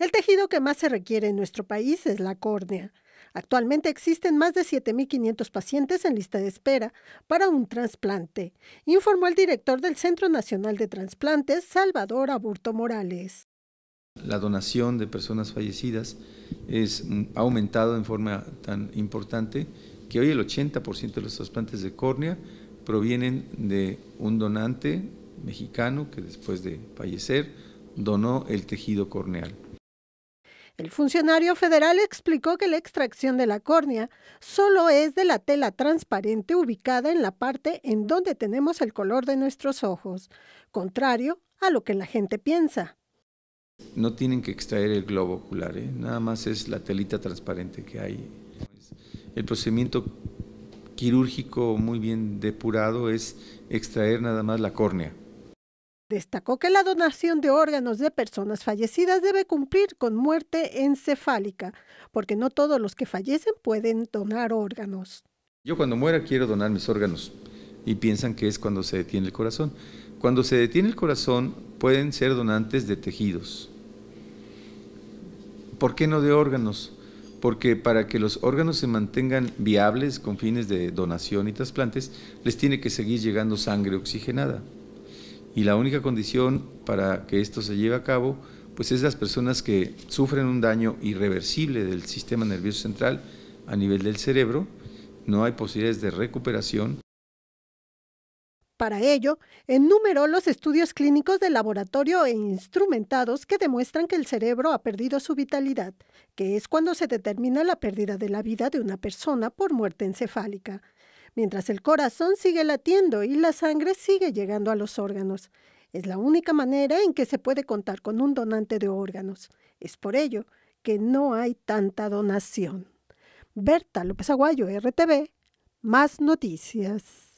El tejido que más se requiere en nuestro país es la córnea. Actualmente existen más de 7.500 pacientes en lista de espera para un trasplante, informó el director del Centro Nacional de Transplantes, Salvador Aburto Morales. La donación de personas fallecidas mm, ha aumentado en forma tan importante que hoy el 80% de los trasplantes de córnea provienen de un donante mexicano que después de fallecer donó el tejido corneal. El funcionario federal explicó que la extracción de la córnea solo es de la tela transparente ubicada en la parte en donde tenemos el color de nuestros ojos, contrario a lo que la gente piensa. No tienen que extraer el globo ocular, ¿eh? nada más es la telita transparente que hay. El procedimiento quirúrgico muy bien depurado es extraer nada más la córnea. Destacó que la donación de órganos de personas fallecidas debe cumplir con muerte encefálica, porque no todos los que fallecen pueden donar órganos. Yo cuando muera quiero donar mis órganos y piensan que es cuando se detiene el corazón. Cuando se detiene el corazón pueden ser donantes de tejidos. ¿Por qué no de órganos? Porque para que los órganos se mantengan viables con fines de donación y trasplantes, les tiene que seguir llegando sangre oxigenada y la única condición para que esto se lleve a cabo pues es las personas que sufren un daño irreversible del sistema nervioso central a nivel del cerebro, no hay posibilidades de recuperación. Para ello, enumeró los estudios clínicos de laboratorio e instrumentados que demuestran que el cerebro ha perdido su vitalidad, que es cuando se determina la pérdida de la vida de una persona por muerte encefálica mientras el corazón sigue latiendo y la sangre sigue llegando a los órganos. Es la única manera en que se puede contar con un donante de órganos. Es por ello que no hay tanta donación. Berta López Aguayo, RTV, más noticias.